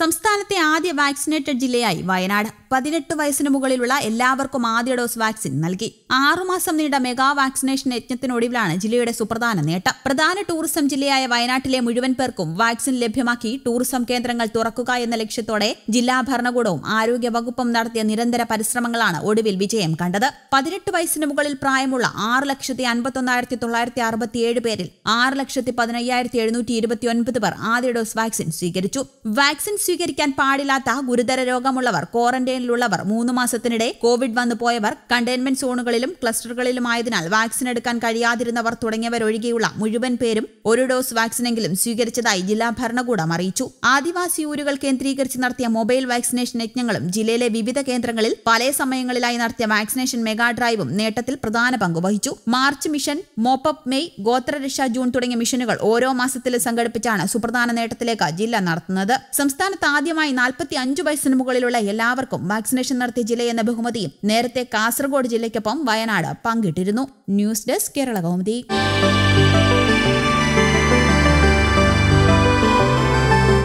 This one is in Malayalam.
സംസ്ഥാനത്തെ ആദ്യ വാക്സിനേറ്റഡ് ജില്ലയായി വയനാട് പതിനെട്ട് വയസ്സിന് മുകളിലുള്ള എല്ലാവർക്കും ആദ്യ ഡോസ് വാക്സിൻ നൽകി ആറുമാസം നീണ്ട മെഗാ വാക്സിനേഷൻ യജ്ഞത്തിനൊടുവിലാണ് ജില്ലയുടെ സുപ്രധാന നേട്ടം പ്രധാന ടൂറിസം ജില്ലയായ വയനാട്ടിലെ മുഴുവൻ പേർക്കും വാക്സിൻ ലഭ്യമാക്കി ടൂറിസം കേന്ദ്രങ്ങൾ തുറക്കുക എന്ന ലക്ഷ്യത്തോടെ ജില്ലാ ഭരണകൂടവും ആരോഗ്യ വകുപ്പും നടത്തിയ നിരന്തര പരിശ്രമങ്ങളാണ് ഒടുവിൽ വിജയം കണ്ടത് പതിനെട്ട് വയസ്സിന് മുകളിൽ പ്രായമുള്ള ആറ് ലക്ഷത്തി അൻപത്തൊന്നായിരത്തി തൊള്ളായിരത്തി അറുപത്തിയേഴ് പേരിൽ ആറ് ലക്ഷത്തി പതിനയ്യായിരത്തി എഴുന്നൂറ്റി ഇരുപത്തിയൊൻപത് പേർ ആദ്യ ഡോസ് വാക്സിൻ സ്വീകരിച്ചു വാക്സിൻ സ്വീകരിക്കാൻ പാടില്ലാത്ത ഗുരുതര രോഗമുള്ളവർ ക്വാറന്റൈനിലുള്ളവർ മൂന്ന് മാസത്തിനിടെ കോവിഡ് വന്നു പോയവർ കണ്ടെയ്ൻമെന്റ് സോണുകളിലും ക്ലസ്റ്ററുകളിലുമായതിനാൽ വാക്സിൻ എടുക്കാൻ കഴിയാതിരുന്നവർ തുടങ്ങിയവരൊഴികെയുള്ള മുഴുവൻ പേരും ഒരു ഡോസ് വാക്സിനെങ്കിലും സ്വീകരിച്ചതായി ജില്ലാ ഭരണകൂടം അറിയിച്ചു ആദിവാസി ഊരുകൾ കേന്ദ്രീകരിച്ച് നടത്തിയ മൊബൈൽ വാക്സിനേഷൻ യജ്ഞങ്ങളും ജില്ലയിലെ വിവിധ കേന്ദ്രങ്ങളിൽ പല സമയങ്ങളിലായി നടത്തിയ വാക്സിനേഷൻ മെഗാ ഡ്രൈവും നേട്ടത്തിൽ പ്രധാന പങ്ക് വഹിച്ചു March mission mop up May Gothraraksha June തുടങ്ങിയ മിഷനുകൾ ഓരോ മാസത്തിലും സംഘടിപ്പിച്ചാണ് സുപ്രധാന നേട്ടത്തിലേക്ക് ജില്ല നടത്തുന്നത് സംസ്ഥാന സംസ്ഥാനത്ത് ആദ്യമായി നാൽപ്പത്തി അഞ്ച് വയസ്സിന് മുകളിലുള്ള എല്ലാവർക്കും വാക്സിനേഷൻ നടത്തിയ ജില്ലയെന്ന ബഹുമതിയും നേരത്തെ കാസർഗോഡ് ജില്ലയ്ക്കൊപ്പം വയനാട് പങ്കിട്ടിരുന്നു ന്യൂസ് ഡെസ്ക് കേരള കൗമുദി